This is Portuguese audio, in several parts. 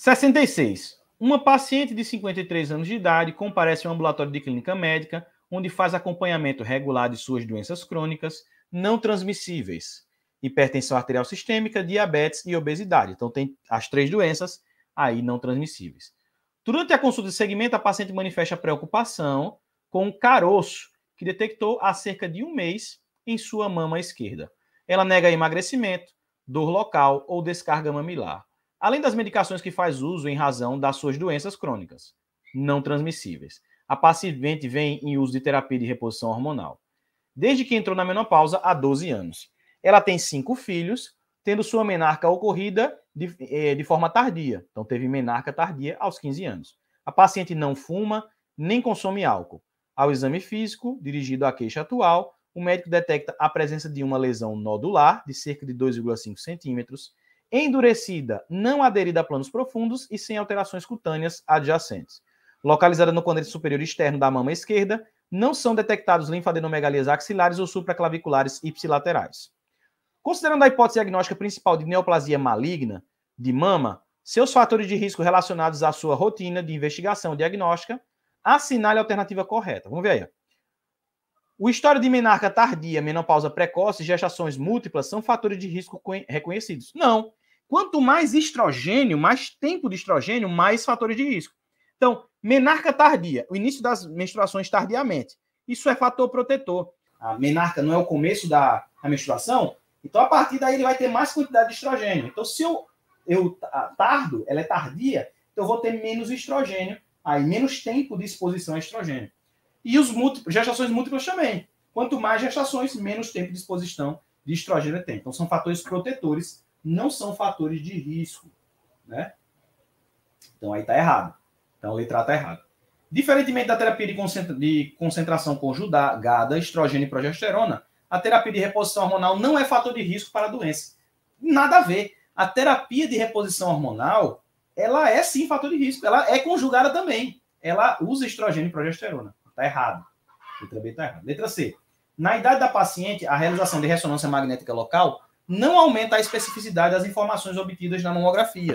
66. Uma paciente de 53 anos de idade comparece ao ambulatório de clínica médica, onde faz acompanhamento regular de suas doenças crônicas não transmissíveis, hipertensão arterial sistêmica, diabetes e obesidade. Então, tem as três doenças aí não transmissíveis. Durante a consulta de segmento, a paciente manifesta preocupação com um caroço que detectou há cerca de um mês em sua mama esquerda. Ela nega emagrecimento, dor local ou descarga mamilar. Além das medicações que faz uso em razão das suas doenças crônicas não transmissíveis. A paciente vem em uso de terapia de reposição hormonal. Desde que entrou na menopausa há 12 anos. Ela tem cinco filhos, tendo sua menarca ocorrida de, eh, de forma tardia. Então, teve menarca tardia aos 15 anos. A paciente não fuma nem consome álcool. Ao exame físico, dirigido à queixa atual, o médico detecta a presença de uma lesão nodular de cerca de 2,5 centímetros endurecida, não aderida a planos profundos e sem alterações cutâneas adjacentes. Localizada no quadrante superior externo da mama esquerda, não são detectados linfadenomegalias axilares ou supraclaviculares ipsilaterais. Considerando a hipótese diagnóstica principal de neoplasia maligna de mama, seus fatores de risco relacionados à sua rotina de investigação diagnóstica, assinale a alternativa correta. Vamos ver aí. O histórico de menarca tardia, menopausa precoce e gestações múltiplas são fatores de risco reconhecidos? Não. Quanto mais estrogênio, mais tempo de estrogênio, mais fatores de risco. Então, menarca tardia, o início das menstruações tardiamente. Isso é fator protetor. A menarca não é o começo da, da menstruação, então a partir daí ele vai ter mais quantidade de estrogênio. Então, se eu, eu tardo, ela é tardia, então eu vou ter menos estrogênio, aí menos tempo de exposição a estrogênio. E os múltiplos, gestações múltiplas também. Quanto mais gestações, menos tempo de exposição de estrogênio tem. Então, são fatores protetores não são fatores de risco, né? Então aí tá errado. Então a letra A tá errada. Diferentemente da terapia de, concentra de concentração conjugada, estrogênio e progesterona, a terapia de reposição hormonal não é fator de risco para a doença. Nada a ver. A terapia de reposição hormonal, ela é sim fator de risco. Ela é conjugada também. Ela usa estrogênio e progesterona. Tá errado. Letra B tá errada. Letra C. Na idade da paciente, a realização de ressonância magnética local não aumenta a especificidade das informações obtidas na mamografia.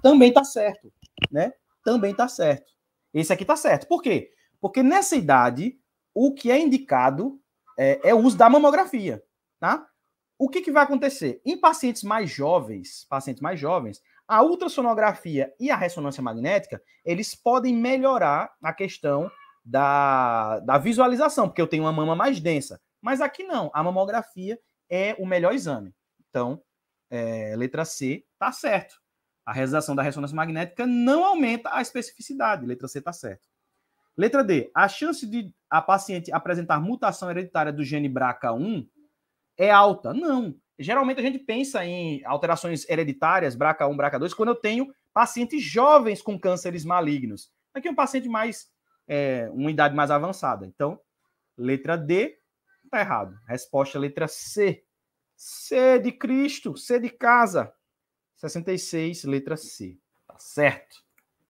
Também está certo, né? Também está certo. Esse aqui está certo. Por quê? Porque nessa idade, o que é indicado é, é o uso da mamografia, tá? O que, que vai acontecer? Em pacientes mais jovens, pacientes mais jovens, a ultrassonografia e a ressonância magnética, eles podem melhorar a questão da, da visualização, porque eu tenho uma mama mais densa. Mas aqui não, a mamografia é o melhor exame. Então, é, letra C está certo. A realização da ressonância magnética não aumenta a especificidade. Letra C está certo. Letra D. A chance de a paciente apresentar mutação hereditária do gene BRCA1 é alta? Não. Geralmente a gente pensa em alterações hereditárias, BRCA1, BRCA2, quando eu tenho pacientes jovens com cânceres malignos. Aqui é um paciente mais, é, uma idade mais avançada. Então, letra D, tá errado. Resposta letra C. C de Cristo, C de casa. 66, letra C. Tá certo.